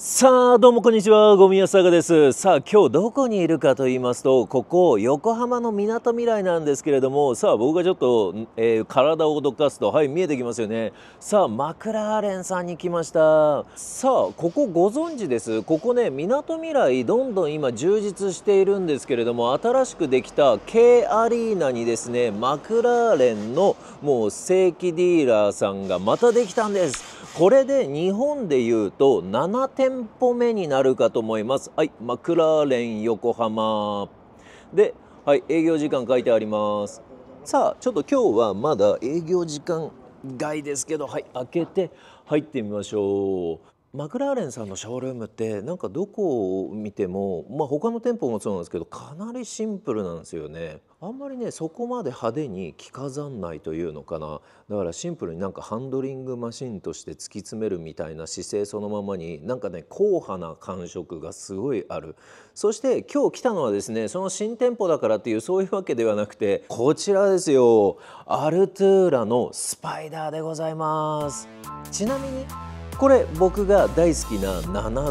さあどうもこんにちはゴミ屋坂ですさあ今日どこにいるかと言いますとここ横浜のみなとみらいなんですけれどもさあ僕がちょっと、えー、体をどかすとはい見えてきますよねさあマクラーレンさんに来ましたさあここご存知ですここねみなとみらいどんどん今充実しているんですけれども新しくできた K アリーナにですねマクラーレンのもう正規ディーラーさんがまたできたんですこれで日本でいうと7店舗目になるかと思いますはいマクラーレン横浜で、はい、営業時間書いてありますさあちょっと今日はまだ営業時間外ですけどはい開けて入ってみましょうマクラーレンさんのショールームってなんかどこを見ても、まあ、他の店舗もそうなんですけどかなりシンプルなんですよねあんまりねそこまで派手に着飾んないというのかなだからシンプルになんかハンドリングマシンとして突き詰めるみたいな姿勢そのままになんかね硬派な感触がすごいあるそして今日来たのはですねその新店舗だからっていうそういうわけではなくてこちらですよアルトゥーラのスパイダーでございますちなみにこれ僕が大好きな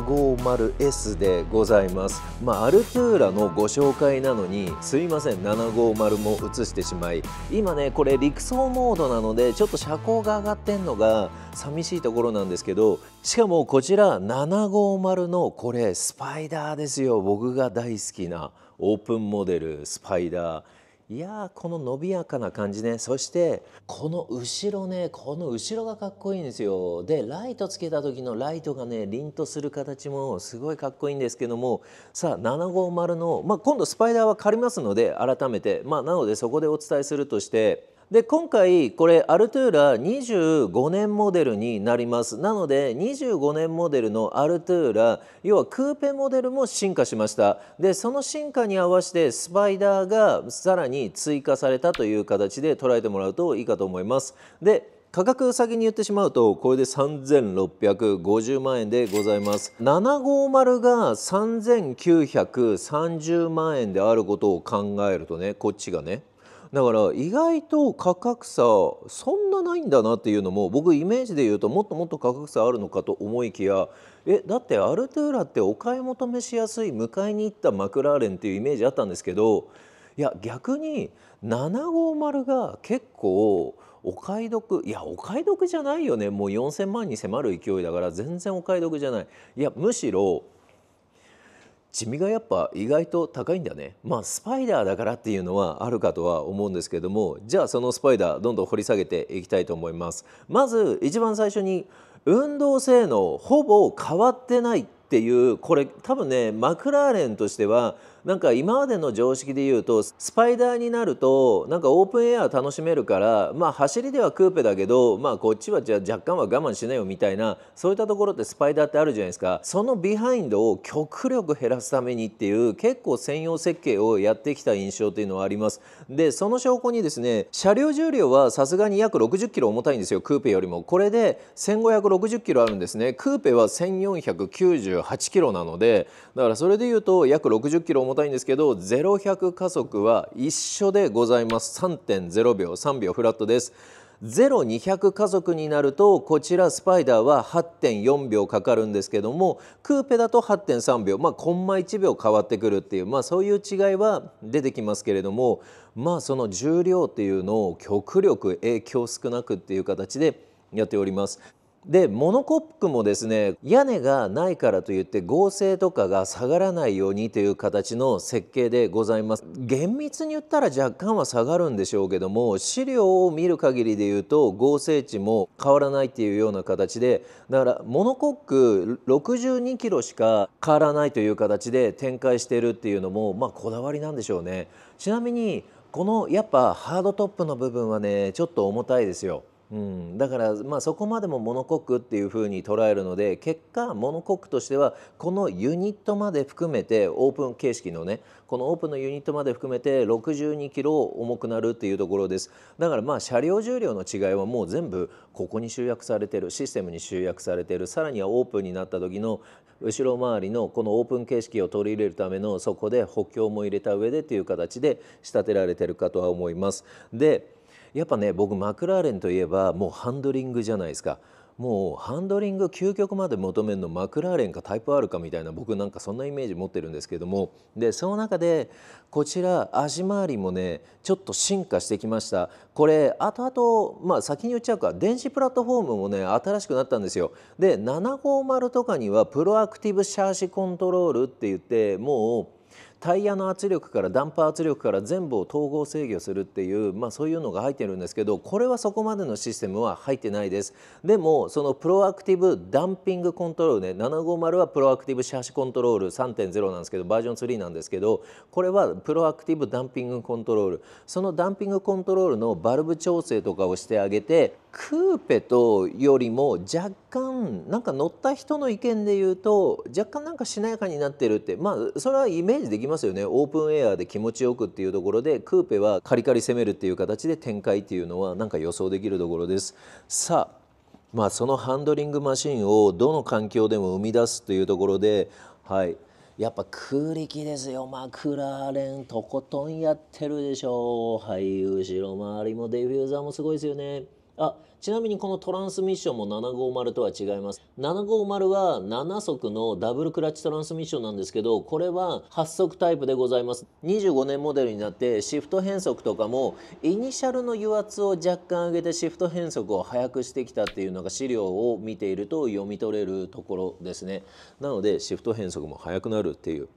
750S でございます、まあ、アルトゥーラのご紹介なのにすいません750も映してしまい今ねこれ陸走モードなのでちょっと車高が上がってんのが寂しいところなんですけどしかもこちら750のこれスパイダーですよ僕が大好きなオープンモデルスパイダーいやこの伸びやかな感じねそしてこの後ろねこの後ろがかっこいいんですよでライトつけた時のライトがね凛とする形もすごいかっこいいんですけどもさあ750の、まあ、今度スパイダーは借りますので改めて、まあ、なのでそこでお伝えするとしてで今回これアルトゥーラ25年モデルになりますなので25年モデルのアルトゥーラ要はクーペモデルも進化しましたでその進化に合わせてスパイダーがさらに追加されたという形で捉えてもらうといいかと思いますで価格先に言ってしまうとこれで3650万円でございます750が3930万円であることを考えるとねこっちがねだから意外と価格差そんなないんだなっていうのも僕イメージで言うともっともっと価格差あるのかと思いきやえだってアルトゥーラってお買い求めしやすい迎えに行ったマクラーレンっていうイメージあったんですけどいや逆に750が結構お買い得いやお買い得じゃないよねもう4,000万に迫る勢いだから全然お買い得じゃない。いやむしろ地味がやっぱ意外と高いんだよねまあスパイダーだからっていうのはあるかとは思うんですけどもじゃあそのスパイダーどんどん掘り下げていきたいと思いますまず一番最初に運動性能ほぼ変わってないっていうこれ多分ねマクラーレンとしてはなんか今までの常識で言うとスパイダーになるとなんかオープンエア楽しめるからまあ走りではクーペだけどまあこっちはじゃあ若干は我慢しないよみたいなそういったところってスパイダーってあるじゃないですかそのビハインドを極力減らすためにっていう結構専用設計をやってきた印象というのはありますでその証拠にですね車両重量はさすがに約60キロ重たいんですよクーペよりもこれで1560キロあるんですねクーペは1498キロなのでだからそれで言うと約60キロ重たいたいんですけど0100加速は一緒でございます3.0秒3秒フラットです0200加速になるとこちらスパイダーは8.4秒かかるんですけどもクーペだと8.3秒まあコンマ1秒変わってくるっていうまあそういう違いは出てきますけれどもまあその重量っていうのを極力影響少なくっていう形でやっておりますでモノコックもですね屋根がないからといって合成とかが下がらないようにという形の設計でございます厳密に言ったら若干は下がるんでしょうけども資料を見る限りで言うと合成値も変わらないっていうような形でだからモノコック62キロしか変わらないという形で展開してるっていうのもまあこだわりなんでしょうねちなみにこのやっぱハードトップの部分はねちょっと重たいですようん、だから、まあ、そこまでもモノコックっていうふうに捉えるので結果モノコックとしてはこのユニットまで含めてオープン形式のねこのオープンのユニットまで含めて62キロ重くなるっていうところですだからまあ車両重量の違いはもう全部ここに集約されてるシステムに集約されてるさらにはオープンになった時の後ろ回りのこのオープン形式を取り入れるためのそこで補強も入れた上でっていう形で仕立てられてるかとは思います。でやっぱね僕マクラーレンといえばもうハンドリングじゃないですかもうハンドリング究極まで求めるのマクラーレンかタイプ R かみたいな僕なんかそんなイメージ持ってるんですけどもでその中でこちら足回りもねちょっと進化してきましたこれ後々まあ先に言っちゃうか電子プラットフォームもね新しくなったんですよで750とかにはプロアクティブシャーシコントロールって言ってもうタイヤの圧力からダンパー圧力から全部を統合制御するっていう、まあ、そういうのが入ってるんですけどこれはそこまでのシステムは入ってないですでもそのプロアクティブダンピングコントロールね750はプロアクティブシャシコントロール3.0なんですけどバージョン3なんですけどこれはプロアクティブダンピングコントロールそのダンピングコントロールのバルブ調整とかをしてあげてクーペとよりも若干なんか乗った人の意見で言うと若干なんかしなやかになってるってまあそれはイメージできますよねオープンエアで気持ちよくっていうところでクーペはカリカリ攻めるっていう形で展開っていうのはなんか予想できるところです。さあまあ、そのハンドリングマシンをどの環境でも生み出すというところで、はい、やっぱ空力ですよマクラーレンとことんやってるでしょうはい後ろ回りもディフューザーもすごいですよねあちなみにこのトランスミッションも750とは違います750は7速のダブルクラッチトランスミッションなんですけどこれは8速タイプでございます25年モデルになってシフト変速とかもイニシャルの油圧を若干上げてシフト変速を速くしてきたっていうのが資料を見ていると読み取れるところですねなのでシフト変速も速くなるっていう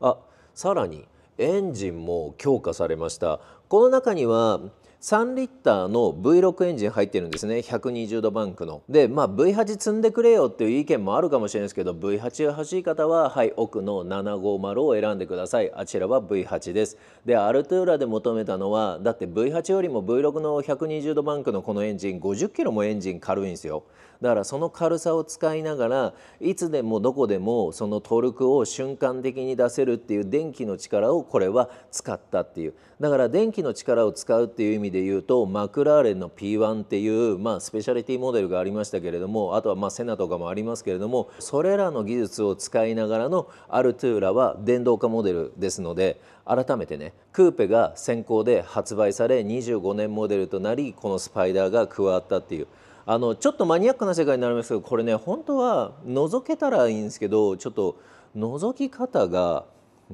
あさらにエンジンも強化されましたこの中には3リッターの V6 エンジン入ってるんですね120度バンクのでまあ V8 積んでくれよっていう意見もあるかもしれないですけど V8 が欲しい方ははい奥の750を選んでくださいあちらは V8 ですでアルトゥーラで求めたのはだって V8 よりも V6 の120度バンクのこのエンジン50キロもエンジン軽いんですよだからその軽さを使いながらいつでもどこでもそのトルクを瞬間的に出せるっていう電気の力をこれは使ったっていうだから電気の力を使うっていう意味で言うとマクラーレンの P1 っていう、まあ、スペシャリティモデルがありましたけれどもあとはまあセナとかもありますけれどもそれらの技術を使いながらのアルトゥーラは電動化モデルですので改めてねクーペが先行で発売され25年モデルとなりこのスパイダーが加わったっていう。あのちょっとマニアックな世界になりますけどこれね本当は覗けたらいいんですけどちょっと覗き方が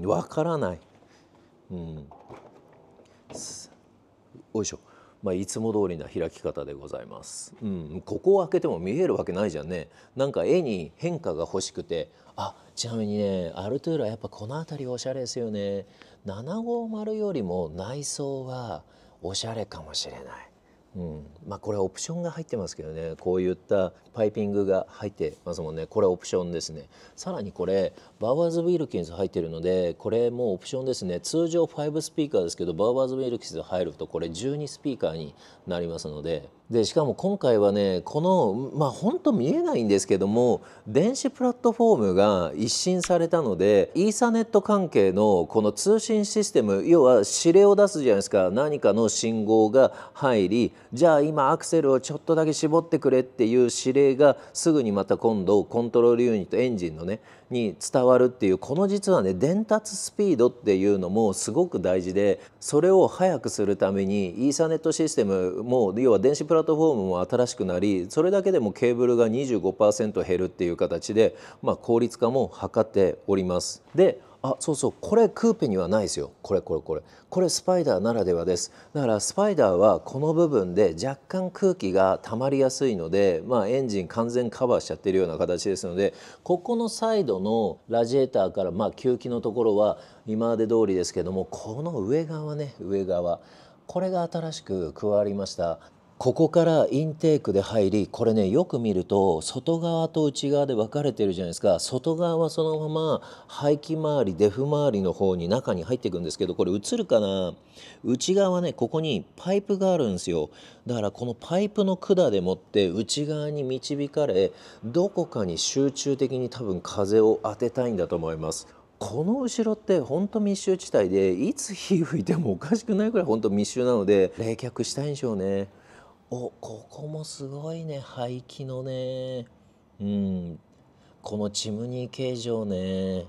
わからない、うん、おいしょ、まあ、いつも通りな開き方でございます、うん、ここを開けても見えるわけないじゃんねなんか絵に変化が欲しくてあちなみにねアルトゥーラやっぱこの辺りおしゃれですよね750よりも内装はおしゃれかもしれないうん、まあこれはオプションが入ってますけどねこういったパイピングが入ってますもんねこれオプションですねさらにこれバウアーズ・ウィルキンス入ってるのでこれもオプションですね通常5スピーカーですけどバウアーズ・ウィルキンス入るとこれ12スピーカーになりますのででしかも今回はねこのまあ本当見えないんですけども電子プラットフォームが一新されたのでイーサネット関係のこの通信システム要は指令を出すじゃないですか何かの信号が入りじゃあ今アクセルをちょっとだけ絞ってくれっていう指令がすぐにまた今度コントロールユニットエンジンのねに伝わるっていうこの実はね伝達スピードっていうのもすごく大事でそれを速くするためにイーサネットシステムも要は電子プラットフォームラットフォームも新しくなりそれだけでもケーブルが25%減るっていう形で、まあ、効率化も図っております。であそうそうこれクーペにはないですよこれこれこれこれスパイダーならではですだからスパイダーはこの部分で若干空気が溜まりやすいので、まあ、エンジン完全カバーしちゃってるような形ですのでここのサイドのラジエーターから、まあ、吸気のところは今まで通りですけどもこの上側ね上側これが新しく加わりましたここからインテークで入りこれねよく見ると外側と内側で分かれてるじゃないですか外側はそのまま排気回りデフ周りの方に中に入っていくんですけどこれ映るかな内側ねここにパイプがあるんですよだからこのパイプの管でもって内側に導かれどこかに集中的に多分風を当てたいんだと思いますこの後ろって本当密集地帯でいつ火吹いてもおかしくないぐらい本当密集なので冷却したいんでしょうね。おここもすごいね排気のねうんこのチムニー形状ねへ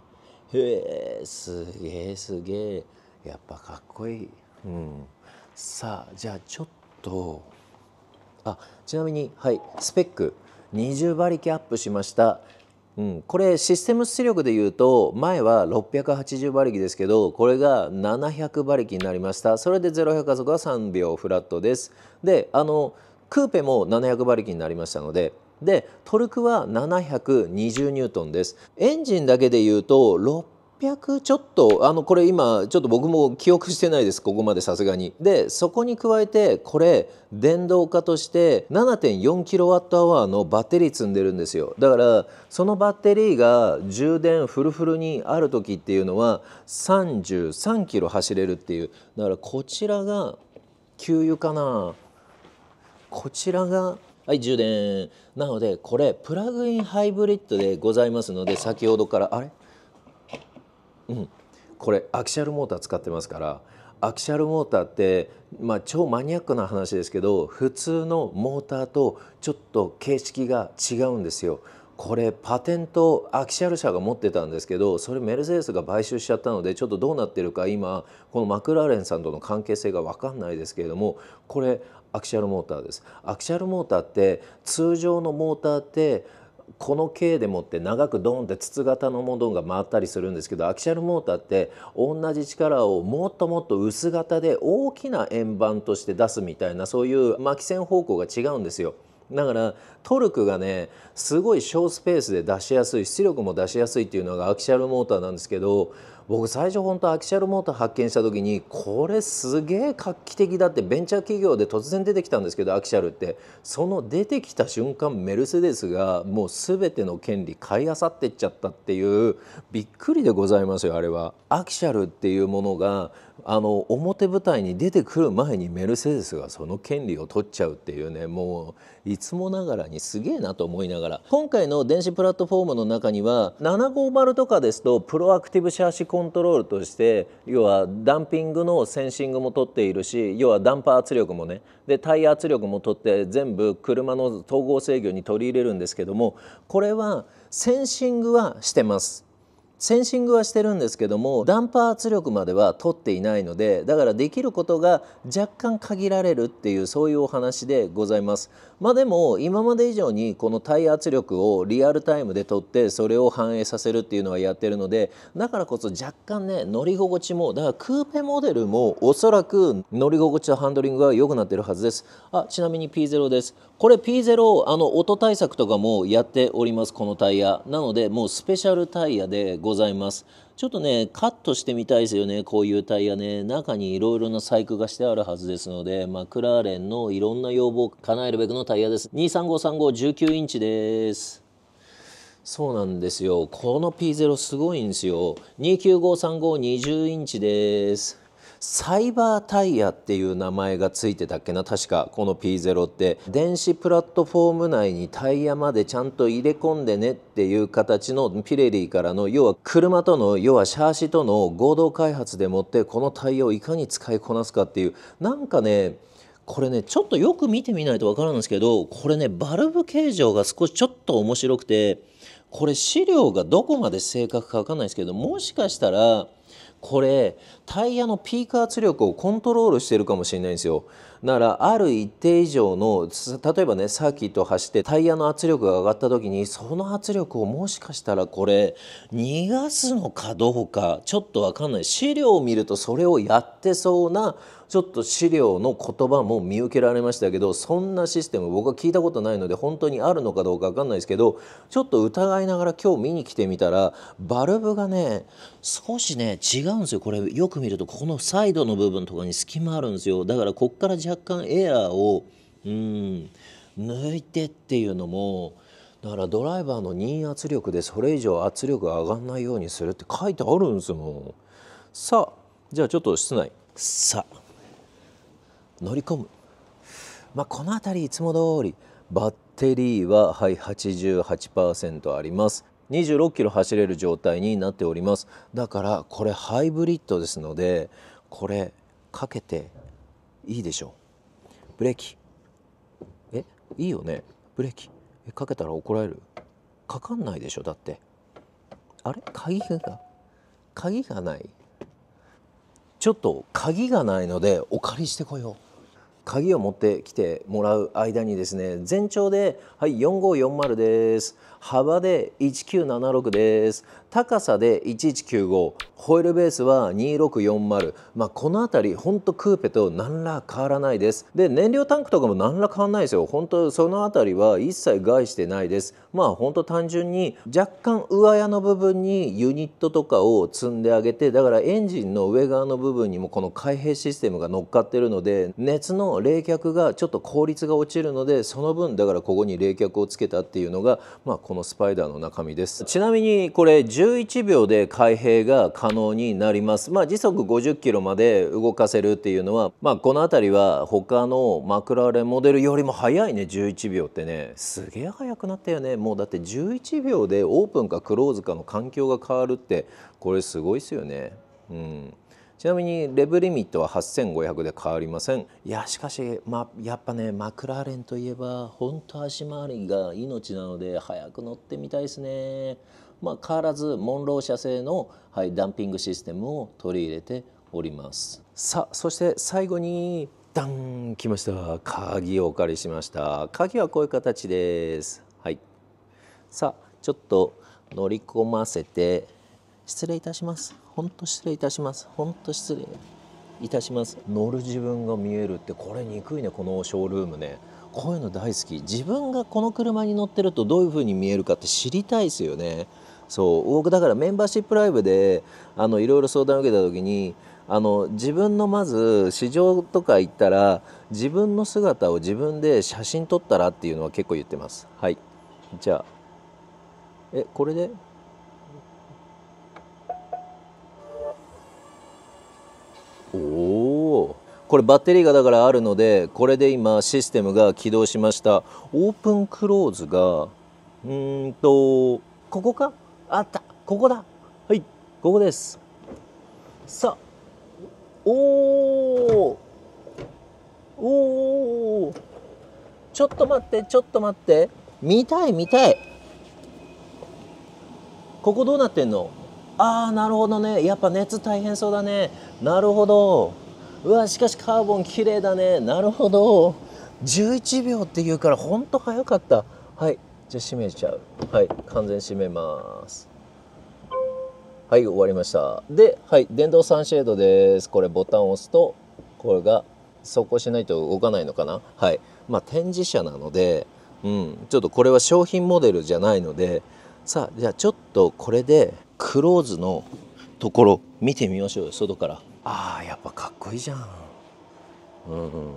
えすげえすげえやっぱかっこいい、うん、さあじゃあちょっとあちなみにはいスペック20馬力アップしましたうん、これシステム出力でいうと前は680馬力ですけどこれが700馬力になりましたそれで0 100加速は3秒フラットですであのクーペも700馬力になりましたのででトルクは720ニュートンですエンジンだけでいうと800ちょっとあのこれ今ちょっと僕も記憶してないですここまでさすがに。でそこに加えてこれ電動化として7.4 k w h アワーのバッテリー積んでるんですよだからそのバッテリーが充電フルフルにある時っていうのは33キロ走れるっていうだからこちらが給油かなこちらがはい充電なのでこれプラグインハイブリッドでございますので先ほどからあれうん、これアクシャルモーター使ってますからアクシャルモーターって、まあ、超マニアックな話ですけど普通のモーターとちょっと形式が違うんですよ。これパテントアクシャル社が持ってたんですけどそれメルセデスが買収しちゃったのでちょっとどうなってるか今このマクラーレンさんとの関係性が分かんないですけれどもこれアクシャルモーターです。アクシャルモーターって通常のモーターってこの径でもって長くドンって筒型のものが回ったりするんですけどアキシャルモーターって同じ力をもっともっと薄型で大きな円盤として出すみたいなそういう巻き線方向が違うんですよ。だからトルクがねすごい小スペースで出しやすい出力も出しやすいっていうのがアキシャルモーターなんですけど僕最初本当アキシャルモーター発見した時にこれすげえ画期的だってベンチャー企業で突然出てきたんですけどアキシャルってその出てきた瞬間メルセデスがもう全ての権利買いあさってっちゃったっていうびっくりでございますよあれは。アキシャルっていうものがあの表舞台に出てくる前にメルセデスがその権利を取っちゃうっていうねもういつもながらにすげえなと思いながら今回の電子プラットフォームの中には750とかですとプロアクティブシャーシコントロールとして要はダンピングのセンシングも取っているし要はダンパー圧力もねでタイヤ圧力も取って全部車の統合制御に取り入れるんですけどもこれはセンシングはしてます。センシングはしてるんですけどもダンパー圧力までは取っていないのでだからできることが若干限られるっていうそういうお話でございますまあでも今まで以上にこのタイヤ圧力をリアルタイムで取ってそれを反映させるっていうのはやってるのでだからこそ若干ね乗り心地もだからクーペモデルもおそらく乗り心地とハンドリングが良くなってるはずですあちなみに P0 ですこれ P0 あの音対策とかもやっておりますこのタイヤなのでもうスペシャルタイヤでございますちょっとねカットしてみたいですよねこういうタイヤね中にいろいろな細工がしてあるはずですのでマ、まクラーレンのいろんな要望を叶えるべくのタイヤです2353519インチですそうなんですよこの P0 すごいんですよ2953520インチですサイバータイヤっていう名前がついてたっけな確かこの P0 って電子プラットフォーム内にタイヤまでちゃんと入れ込んでねっていう形のピレリーからの要は車との要はシャーシとの合同開発でもってこのタイヤをいかに使いこなすかっていうなんかねこれねちょっとよく見てみないと分からんですけどこれねバルブ形状が少しちょっと面白くてこれ資料がどこまで正確かわかんないですけどもしかしたらこれタイヤのピーク圧力をコントロールしてるかもしれないんですよだからある一定以上の例えばねサーキットを走ってタイヤの圧力が上がった時にその圧力をもしかしたらこれ逃がすのかどうかちょっと分かんない資料を見るとそれをやってそうなちょっと資料の言葉も見受けられましたけどそんなシステム僕は聞いたことないので本当にあるのかどうか分かんないですけどちょっと疑いながら今日見に来てみたらバルブがね少しね違うんですよこれよく見るとここのサイドの部分とかに隙間あるんですよだからこっから若干エアーをうん抜いてっていうのもだからドライバーの任圧力でそれ以上圧力が上がらないようにするって書いてあるんですもんさあじゃあちょっと室内さあ乗り込む、まあ、この辺りいつも通りバッテリーは、はい、88%あります26キロ走れる状態になっておりますだからこれハイブリッドですのでこれかけていいでしょうブレーキえいいよねブレーキえかけたら怒られるかかんないでしょだってあれ鍵が鍵がないちょっと鍵がないのでお借りしてこよう鍵を持ってきてもらう間にですね全長で、はい、4540です幅で1976です高さで1195ホイールベースは2640、まあ、この辺りほんとクーペと何ら変わらないですで燃料タンクとかも何ら変わらないですよ本当その辺りは一切害してないですまあ本当単純に若干上屋の部分にユニットとかを積んであげてだからエンジンの上側の部分にもこの開閉システムが乗っかってるので熱の冷却がちょっと効率が落ちるのでその分だからここに冷却をつけたっていうのが、まあ、このスパイダーの中身ですちなみにこれ11秒で開閉が可能になります、まあ、時速50キロまで動かせるっていうのは、まあ、この辺りは他のマクラーレンモデルよりも早いね11秒ってねすげえ早くなったよねもうだって11秒でオープンかクローズかの環境が変わるってこれすごいですよね。うんちなみにレブリミットは8500で変わりませんいやしかし、ま、やっぱねマクラーレンといえば本当足回りが命なので早く乗ってみたいですね、まあ、変わらずモンロー社製の、はい、ダンピングシステムを取り入れておりますさあそして最後にダン来ました鍵をお借りしました鍵はこういう形ですはいさあちょっと乗り込ませて失礼いたします。ほんと失礼いたします。ほんと失礼いたします。乗る自分が見えるってこれ憎いねこのショールームね。こういうの大好き。自分がこの車に乗ってるとどういう風に見えるかって知りたいですよね。そう僕だからメンバーシップライブであのいろいろ相談を受けた時にあの自分のまず市場とか行ったら自分の姿を自分で写真撮ったらっていうのは結構言ってますはいじゃあえこれでおおこれバッテリーがだからあるのでこれで今システムが起動しましたオープンクローズがうんとここかあったここだはいここですさあおおおおちょっと待ってちょっと待って見たい見たいここどうなってんのああなるほどねやっぱ熱大変そうだねなるほどうわしかしカーボン綺麗だねなるほど11秒っていうからほんと早かったはいじゃあ閉めちゃうはい完全閉めますはい終わりましたではい電動サンシェードですこれボタンを押すとこれが走行しないと動かないのかなはいまあ展示車なのでうんちょっとこれは商品モデルじゃないのでさあじゃあちょっとこれでクローズのところ見てみましょうよ外からああやっぱかっこいいじゃんうんうん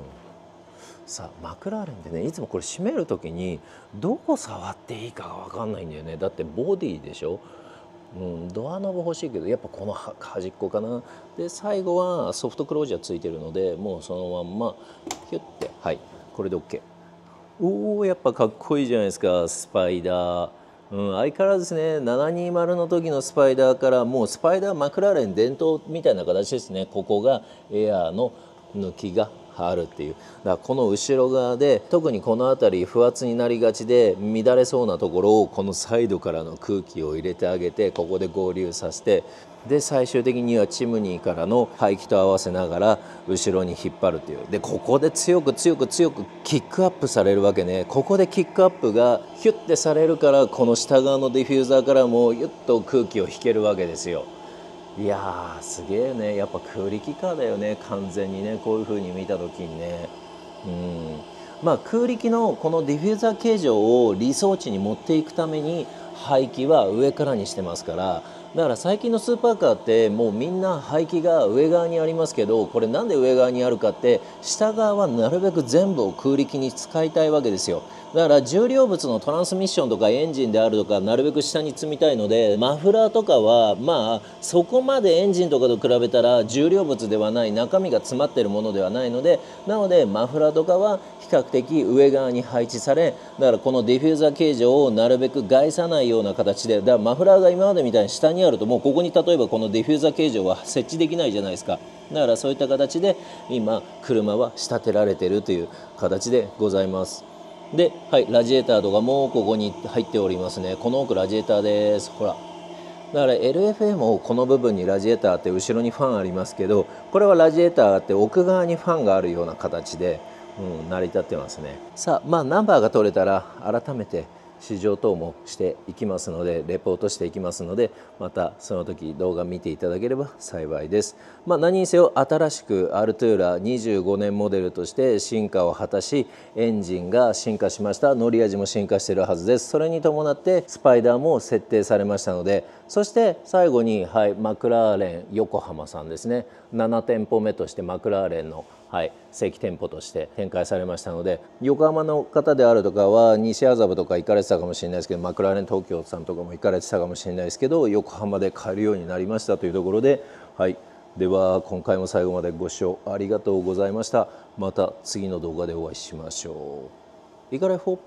さマクラーレンってねいつもこれ閉める時にどこ触っていいかが分かんないんだよねだってボディでしょ、うん、ドアノブ欲しいけどやっぱこの端っこかなで最後はソフトクロージャーついてるのでもうそのまんまキュッてはいこれで OK おおやっぱかっこいいじゃないですかスパイダーうん、相変わらずですね720の時のスパイダーからもうスパイダーマクラーレン伝統みたいな形ですねここがエアーの抜きがあるっていうだからこの後ろ側で特にこの辺り不圧になりがちで乱れそうなところをこのサイドからの空気を入れてあげてここで合流させてで最終的にはチムニーからの排気と合わせながら後ろに引っ張るというでここで強く強く強くキックアップされるわけねここでキックアップがヒュッてされるからこの下側のディフューザーからもうゆっと空気を引けるわけですよ。いやーすげえねやっぱクーリキカーだよね完全にねこういう風に見た時にねうんまあ空力のこのディフューザー形状を理想値に持っていくために排気は上からにしてますからだから最近のスーパーカーってもうみんな排気が上側にありますけどこれなんで上側にあるかって下側はなるべく全部を空力に使いたいわけですよだから重量物のトランスミッションとかエンジンであるとかなるべく下に積みたいのでマフラーとかはまあそこまでエンジンとかと比べたら重量物ではない中身が詰まってるものではないのでなのでマフラーとかは比較的上側に配置されだからこのディフューザー形状をなるべく害さないような形でだからマフラーが今までみたいに下ににあるともうここに例えばこのディフューザー形状は設置できないじゃないですかだからそういった形で今車は仕立てられてるという形でございますで、はい、ラジエーターとかもここに入っておりますねこの奥ラジエーターですほらだから LFA もこの部分にラジエーターって後ろにファンありますけどこれはラジエーターって奥側にファンがあるような形で、うん、成り立ってますねさあまあナンバーが取れたら改めて市場等もしていきますのでレポートしていきますのでまたその時動画見ていただければ幸いです、まあ、何にせよ新しくアルトゥーラ25年モデルとして進化を果たしエンジンが進化しました乗り味も進化してるはずですそれに伴ってスパイダーも設定されましたのでそして最後に、はい、マクラーレン横浜さんですね7店舗目としてマクラーレンのはい、正規店舗として展開されましたので横浜の方であるとかは西麻布とか行かれてたかもしれないですけどマクラーレン東京さんとかも行かれてたかもしれないですけど横浜で買えるようになりましたというところで、はい、では今回も最後までご視聴ありがとうございましたまた次の動画でお会いしましょう。いかれほ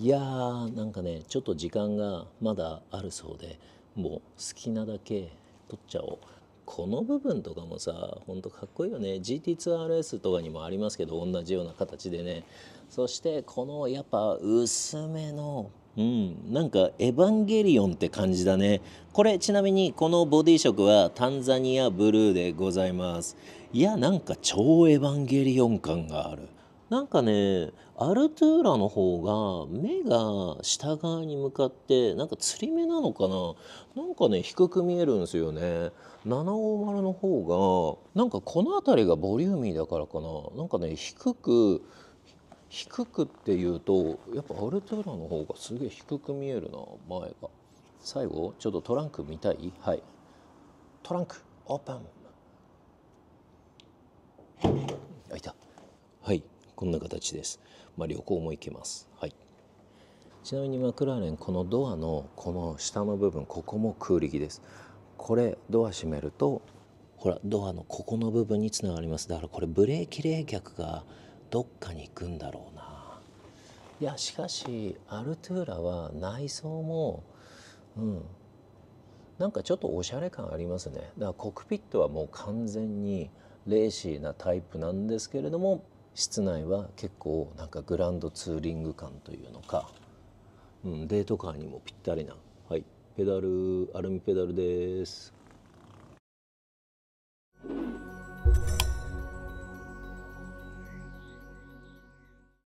いやーなんかねちょっと時間がまだあるそうでもう好きなだけ取っちゃおうこの部分とかもさほんとかっこいいよね GT2RS とかにもありますけど同じような形でねそしてこのやっぱ薄めのうん、なんか「エヴァンゲリオン」って感じだねこれちなみにこのボディ色はタンザニアブルーでございますいやなんか超エヴァンゲリオン感があるなんかねアルトゥーラの方が目が下側に向かってなんか釣り目なのかななんかね低く見えるんですよね750の方がなんかこの辺りがボリューミーだからかななんかね低く低くっていうとやっぱアルトゥーラの方がすげえ低く見えるな前が最後ちょっとトランク見たいはいトランクオープン開いたはいこんな形です。まあ、旅行も行けます。はい。ちなみにマクラーレンこのドアのこの下の部分ここも空力です。これドア閉めるとほらドアのここの部分につながりますだからこれブレーキ冷却がどっかに行くんだろうないやしかしアルトゥーラは内装もうんなんかちょっとおしゃれ感ありますねだからコックピットはもう完全にレーシーなタイプなんですけれども室内は結構なんかグランドツーリング感というのか、うん、デートカーにもぴったりな、はい、ペダルアルミペダルです